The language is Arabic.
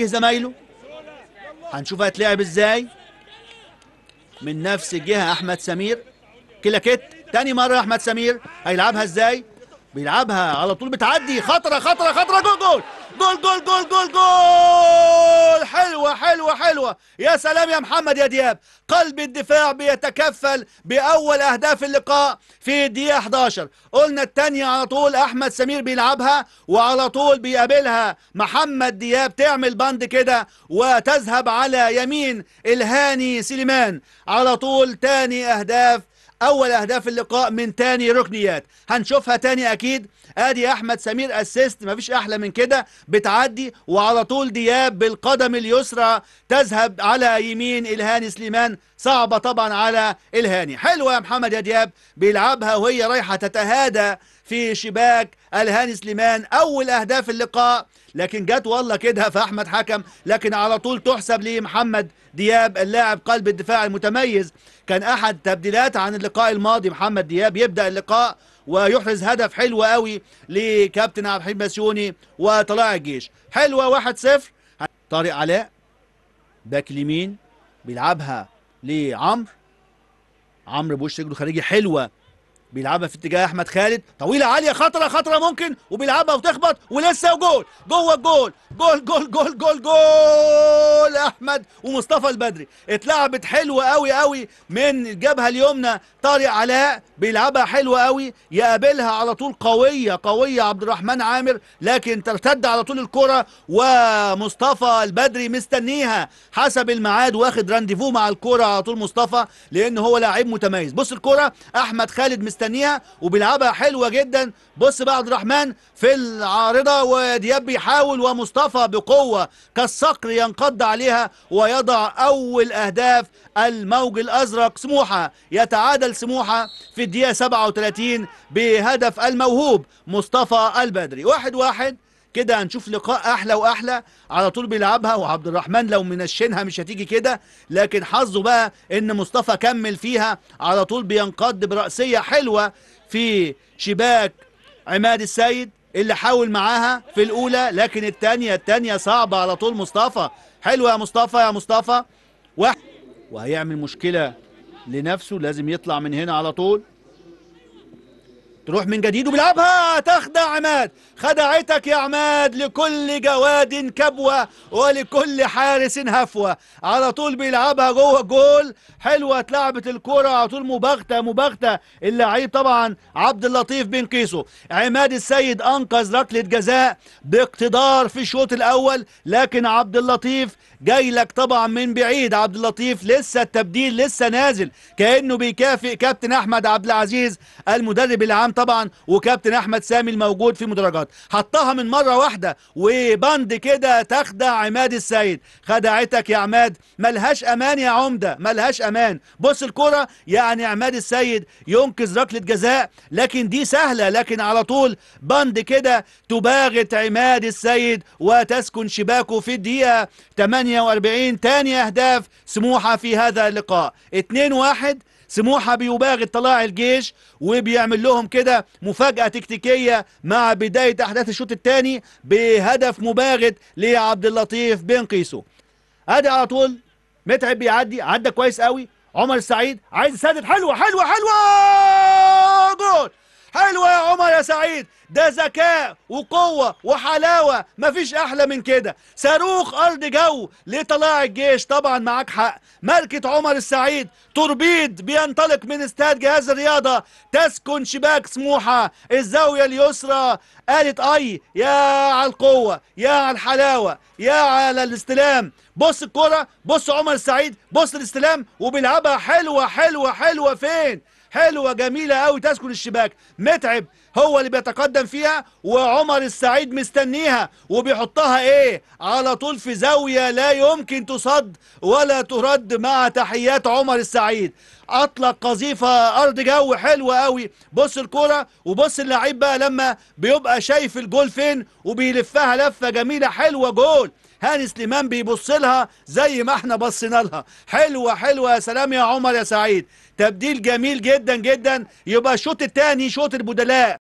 يوجه زمايله هنشوف هتلعب ازاي من نفس الجهة أحمد سمير كلاكيت تاني مرة أحمد سمير هيلعبها ازاي بيلعبها على طول بتعدي خطرة خطرة خطرة جول جول جول جول جول جول جول حلوة حلوة حلوة يا سلام يا محمد يا دياب قلب الدفاع بيتكفل بأول أهداف اللقاء في الدقيقة 11 قلنا الثانية على طول أحمد سمير بيلعبها وعلى طول بيقابلها محمد دياب تعمل بند كده وتذهب على يمين الهاني سليمان على طول تاني أهداف اول اهداف اللقاء من تاني ركنيات هنشوفها تاني اكيد ادي احمد سمير اسيست مفيش احلى من كده بتعدي وعلى طول دياب بالقدم اليسرى تذهب على يمين الهاني سليمان صعبه طبعا على الهاني حلوه يا محمد يا دياب بيلعبها وهي رايحه تتهادى في شباك الهاني سليمان اول اهداف اللقاء لكن جت والله كده فاحمد حكم لكن على طول تحسب لمحمد دياب اللاعب قلب الدفاع المتميز كان احد تبديلات عن اللقاء الماضي محمد دياب يبدا اللقاء ويحرز هدف حلو قوي لكابتن عبد الحليم بسيوني وطلائع الجيش حلوه 1-0 طارق علاء باك اليمين بيلعبها لعمرو عمرو بوش رجله خارجي حلوه بيلعبها في اتجاه احمد خالد طويله عاليه خطره خطره ممكن وبيلعبها وتخبط ولسه وجول جوه الجول جول جول جول جول جول احمد ومصطفى البدري اتلعبت حلوه قوي قوي من الجبهه اليمنى طارق علاء بيلعبها حلوه قوي يقابلها على طول قويه قويه عبد الرحمن عامر لكن ترتد على طول الكره ومصطفى البدري مستنيها حسب الميعاد واخد رانديفو مع الكره على طول مصطفى لان هو لاعب متميز بص الكره احمد خالد مستنيها مستنيها وبيلعبها حلوه جدا بص بقى عبد الرحمن في العارضه ودياب بيحاول ومصطفى بقوه كالصقر ينقض عليها ويضع اول اهداف الموج الازرق سموحه يتعادل سموحه في الدقيقه 37 بهدف الموهوب مصطفى البدري واحد واحد كده هنشوف لقاء احلى واحلى على طول بيلعبها وعبد الرحمن لو منشنها مش هتيجي كده لكن حظه بقى ان مصطفى كمل فيها على طول بينقض براسيه حلوه في شباك عماد السيد اللي حاول معاها في الاولى لكن الثانيه الثانيه صعبه على طول مصطفى حلوه يا مصطفى يا مصطفى وهيعمل مشكله لنفسه لازم يطلع من هنا على طول تروح من جديد وبيلعبها تخدع عماد خدعتك يا عماد لكل جواد كبوة ولكل حارس هفوة على طول بيلعبها جوه الجول حلوة اتلعبت الكرة على طول مباغتة مباغتة اللعيب طبعا عبد اللطيف بن قيسو عماد السيد أنقذ ركلة جزاء باقتدار في الشوط الأول لكن عبد اللطيف جاي لك طبعا من بعيد عبد اللطيف لسه التبديل لسه نازل كأنه بيكافئ كابتن أحمد عبد العزيز المدرب العام طبعا وكابتن احمد سامي الموجود في مدرجات حطها من مره واحده وبند كده تخدع عماد السيد خدعتك يا عماد ملهاش امان يا عمده ملهاش امان بص الكره يعني عماد السيد ينقذ ركله جزاء لكن دي سهله لكن على طول بند كده تباغت عماد السيد وتسكن شباكه في الدقيقه 48 تاني اهداف سموحه في هذا اللقاء 2 1 سموحه بيباغت طلاع الجيش وبيعمل لهم كده مفاجاه تكتيكيه مع بدايه احداث الشوط الثاني بهدف مباغت لعبد اللطيف بن قيسو ادي على طول متعب بيعدي عدى كويس قوي عمر سعيد عايز يسدد حلوه حلوه حلوه جول حلوة يا عمر يا سعيد ده ذكاء وقوة وحلاوة مفيش أحلى من كده صاروخ أرض جو لطلاع الجيش طبعا معاك حق ملكة عمر السعيد توربيد بينطلق من استاد جهاز الرياضة تسكن شباك سموحة الزاوية اليسرى قالت أي يا على القوة يا على الحلاوة يا على الاستلام بص الكرة بص عمر السعيد بص الاستلام وبيلعبها حلوة حلوة حلوة فين حلوة جميلة قوي تسكن الشباك متعب هو اللي بيتقدم فيها وعمر السعيد مستنيها وبيحطها ايه على طول في زاوية لا يمكن تصد ولا ترد مع تحيات عمر السعيد اطلق قذيفه ارض جو حلوه قوي بص الكوره وبص اللعيب بقى لما بيبقى شايف الجول فين وبيلفها لفه جميله حلوه جول هاني سليمان بيبص لها زي ما احنا بصينا لها حلوه حلوه يا سلام يا عمر يا سعيد تبديل جميل جدا جدا يبقى الشوط الثاني شوط البدلاء